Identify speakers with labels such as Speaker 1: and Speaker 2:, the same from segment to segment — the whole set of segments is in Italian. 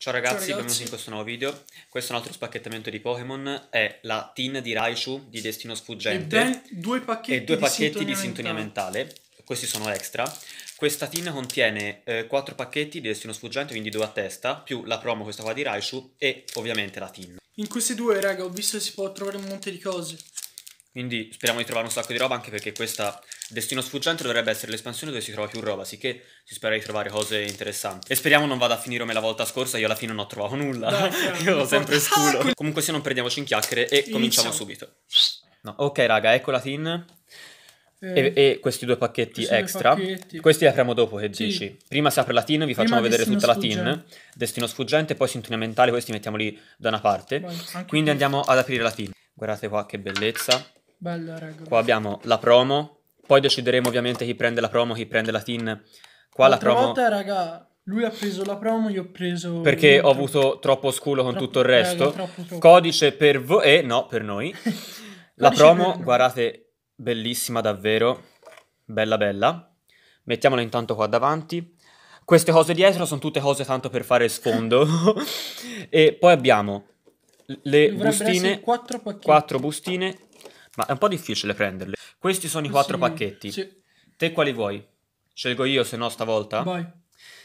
Speaker 1: Ciao ragazzi, Ciao benvenuti in questo nuovo video. Questo è un altro spacchettamento di Pokémon, è la tin di Raichu di Destino Sfuggente. E ben due pacchetti, e due pacchetti di, sintonia, di sintonia mentale. Questi sono extra. Questa tin contiene eh, 4 pacchetti di Destino Sfuggente, quindi due a testa, più la promo questa qua di Raichu e ovviamente la tin. In questi due, raga, ho visto che si può trovare un monte di cose. Quindi speriamo di trovare un sacco di roba anche perché questa Destino sfuggente dovrebbe essere l'espansione dove si trova più roba, sicché si spera di trovare cose interessanti. E speriamo non vada a finire come la volta scorsa, io alla fine non ho trovato nulla. Dai, io ho sempre sculo. Comunque se non perdiamoci in chiacchiere e Iniziamo. cominciamo subito. No. Ok raga, ecco la tin. Eh. e, e, questi due pacchetti questi extra, pacchetti. questi li apriamo dopo che sì. dici. Prima si apre la tin, vi facciamo Prima vedere tutta sfuggente. la tin, destino sfuggente, poi sintonia mentale, questi mettiamoli da una parte. Vai, Quindi qui. andiamo ad aprire la tin. Guardate qua che bellezza. Bello, raga. Qua abbiamo la promo, poi decideremo ovviamente chi prende la promo, chi prende la tin. Qua la, la promo... volta, raga, lui ha preso la promo, io ho preso... Perché ho avuto troppo sculo con troppo, tutto il resto. Raga, troppo, troppo. Codice per voi... Eh, no, per noi. la promo, guardate, bellissima davvero. Bella bella. Mettiamola intanto qua davanti. Queste cose dietro sono tutte cose tanto per fare sfondo. e poi abbiamo le Dovrebbe bustine... Quattro, quattro bustine ma è un po' difficile prenderle. Questi sono i eh quattro sì, pacchetti. Sì. Te quali vuoi? Scelgo io, se no stavolta? Vai.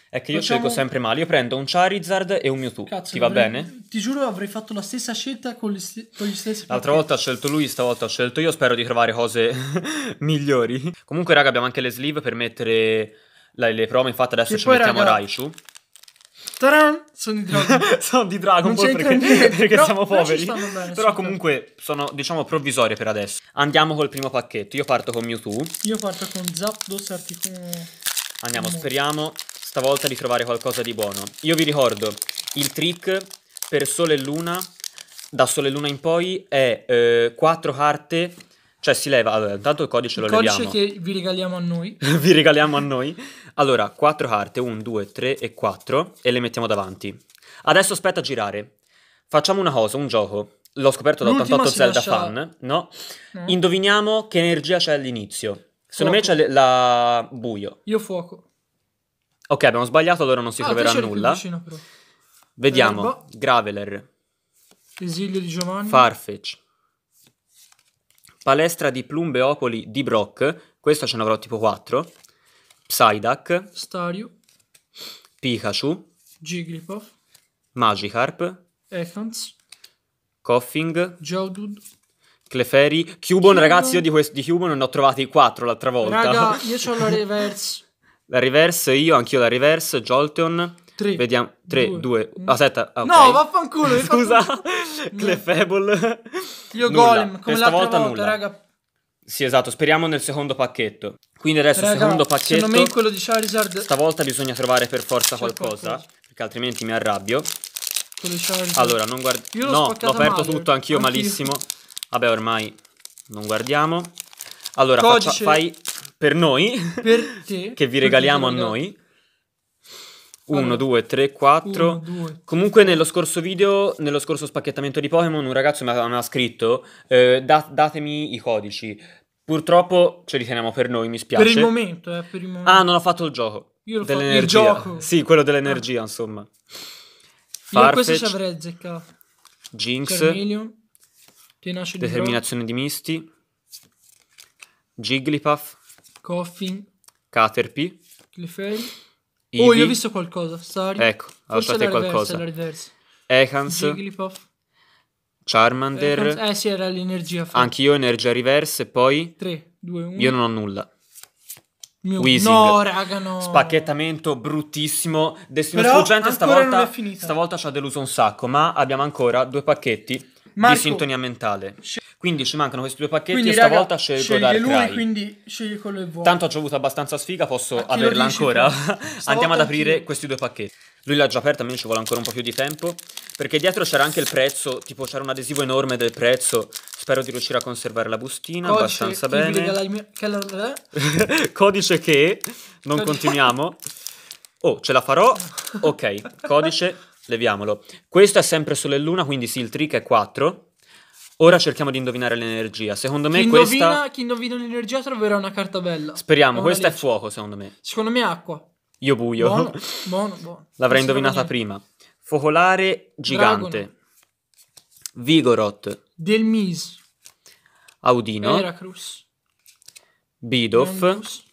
Speaker 1: È che io Facciamo... scelgo sempre male. Io prendo un Charizard e un Mewtwo. Cazzo, ti va avrei... bene? Ti giuro, avrei fatto la stessa scelta con gli, st- con gli stessi. L'altra pacchetti. volta ho scelto lui, stavolta ho scelto io. Spero di trovare cose migliori. Comunque, raga, abbiamo anche le sleeve per mettere la, le, prove. Infatti, adesso e ci mettiamo raga, Raichu. Taran, sono di Dragon Ball. sono di Dragon Ball perché, niente, perché no, siamo poveri. Però, bene, però comunque sono, diciamo, provvisorie per adesso. Andiamo col primo pacchetto. Io parto con Mewtwo. Io parto con Zapdos, Articuno... Andiamo, no. speriamo stavolta di trovare qualcosa di buono. Io vi ricordo, il trick per Sole e Luna, da Sole e Luna in poi, è eh, 4 carte cioè si leva, allora, intanto il codice il lo codice leviamo. codice che vi regaliamo a noi. vi regaliamo a noi. Allora, quattro carte, 1, 2, 3 e 4, e le mettiamo davanti. Adesso aspetta a girare. Facciamo una cosa, un gioco. L'ho scoperto da 88 Zelda lascia... fan, no? no? Indoviniamo che energia c'è all'inizio. Secondo fuoco. me c'è la... buio. Io fuoco. Ok, abbiamo sbagliato, allora non si ah, troverà nulla. Vicino, Vediamo. Erba. Graveler. Esilio di Giovanni. Farfetch. Palestra di Plumbeopoli di Brock, questo ce ne avrò tipo 4. Psyduck, Stario, Pikachu, Jigglypuff, Magikarp, Ekans, Coffing. Geodude, Clefairy, Cubon, ragazzi io di, quest- di Cubone ne ho trovati 4 l'altra volta. Raga, io ho la reverse. la reverse, io anch'io la reverse, Jolteon, 3. Vediamo. 3, 2. Mm. Aspetta. Ah, okay. No, vaffanculo. Scusa. Clefable. Io nulla. golem. Come Questa volta, volta nulla. raga. Sì, esatto, speriamo nel secondo pacchetto. Quindi adesso Raga, secondo pacchetto. Secondo me quello di Charizard. Stavolta bisogna trovare per forza qualcosa, qualcosa, Perché altrimenti mi arrabbio.
Speaker 2: Quello di Charizard. Allora, non guardiamo. No, l'ho aperto male. tutto anch'io, anch'io malissimo.
Speaker 1: Vabbè, ormai non guardiamo. Allora, faccia, fai per noi. Per te. che vi regaliamo a noi. 1, 2, 3, 4. Comunque nello scorso video, nello scorso spacchettamento di Pokémon, un ragazzo mi ha scritto eh, da- datemi i codici. Purtroppo ce li teniamo per noi, mi spiace. Per il momento, eh, per il ah, momento. Ah, non ho fatto il gioco. Io lo dell'energia. Fa- il gioco. Sì, quello dell'energia, ah. insomma. Farfetch, Io questo ci avrei azzeccato. Jinx. Carmelion, determinazione di, Misti. Misty. Jigglypuff. Coffin. Caterpie. Clefairy. Eevee. Oh, io ho visto qualcosa. Sorry. Ecco, ho visto qualcosa. Reverse, Ekans. Jigglypuff. Charmander. Ekans. Eh sì, era l'energia. Forte. Anch'io energia reverse e poi... 3, 2, 1. Io non ho nulla. Mio... Weezing. No, raga, no. Spacchettamento bruttissimo. Destino sfuggente stavolta, stavolta ci ha deluso un sacco, ma abbiamo ancora due pacchetti Marco, di sintonia mentale. Quindi ci mancano questi due pacchetti quindi, e stavolta raga, scelgo Dark lui, Cry. quindi scegli quello che vuoi. Tanto ho avuto abbastanza sfiga, posso averla ancora. Andiamo ad aprire chi... questi due pacchetti. Lui l'ha già aperta, a me ci vuole ancora un po' più di tempo. Perché dietro c'era anche il prezzo, tipo c'era un adesivo enorme del prezzo. Spero di riuscire a conservare la bustina Codice abbastanza bene. Che... Eh? Codice che... Non continuiamo. Oh, ce la farò. Ok, codice leviamolo. Questo è sempre sulle luna, quindi sì, il trick è 4. Ora cerchiamo di indovinare l'energia. Secondo me chi questa. Indovina, chi indovina l'energia troverà una carta bella. Speriamo, non questa è fuoco, secondo me. Secondo me è acqua. Io buio. Buono, buono, buono. L'avrei non indovinata prima. Focolare gigante. Dragon. Vigorot. Del Audino. Veracruz. Bidoff. Veracruz.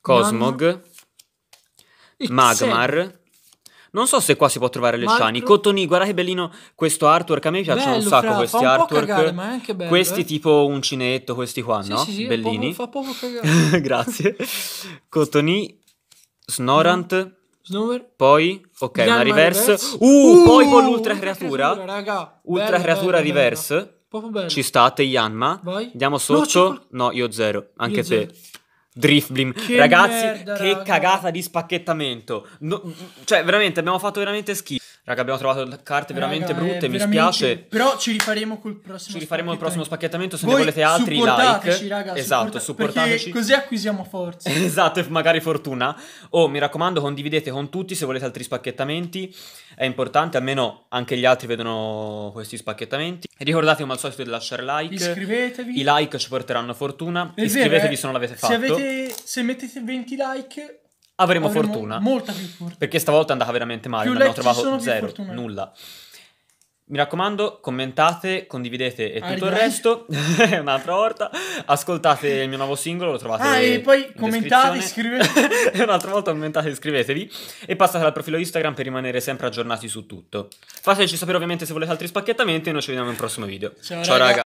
Speaker 1: Cosmog. Magmar. Non so se qua si può trovare le Shani. Altro... Cotoni, guarda che bellino questo artwork. A me piacciono bello, un sacco fra, questi un artwork. Cagare, ma è anche bello, questi eh? tipo uncinetto, questi qua, sì, no? Sì, sì, Bellini. Poco, fa poco cagare. Grazie. Cotoni, Snorant. Mm. Snowver. Poi, ok, Gran una reverse. reverse. Uh, uh, poi con uh, l'ultra creatura. Ultra creatura reverse. Ci state, Yanma. Vai. Andiamo sotto. No, no io zero. Anche io te. Zero. Driftblim, ragazzi, merda, che raga. cagata di spacchettamento. No, cioè, veramente, abbiamo fatto veramente schifo. Raga, abbiamo trovato carte veramente Raga, brutte, mi spiace. Però ci rifaremo col prossimo Ci rifaremo il prossimo spacchettamento, se Voi ne volete altri like. Raga, esatto, supporta- supportateci. Così acquisiamo forza. esatto, e magari fortuna. Oh, mi raccomando, condividete con tutti se volete altri spacchettamenti. È importante, almeno anche gli altri vedono questi spacchettamenti. Ricordate come al solito di lasciare like. Iscrivetevi. I like ci porteranno fortuna. Iscrivetevi eh? se non l'avete fatto. Se, avete... se mettete 20 like avremo, avremo fortuna. Molta più fortuna. Perché stavolta è andata veramente male, non abbiamo trovato zero, nulla. Mi raccomando, commentate, condividete e tutto il resto. Un'altra volta. Ascoltate il mio nuovo singolo, lo trovate. Ah, e poi commentate, iscrivetevi. Un'altra volta commentate, iscrivetevi. E passate al profilo Instagram per rimanere sempre aggiornati su tutto. Fateci sapere ovviamente se volete altri spacchettamenti e noi ci vediamo in un prossimo video. Ciao, Ciao raga. raga.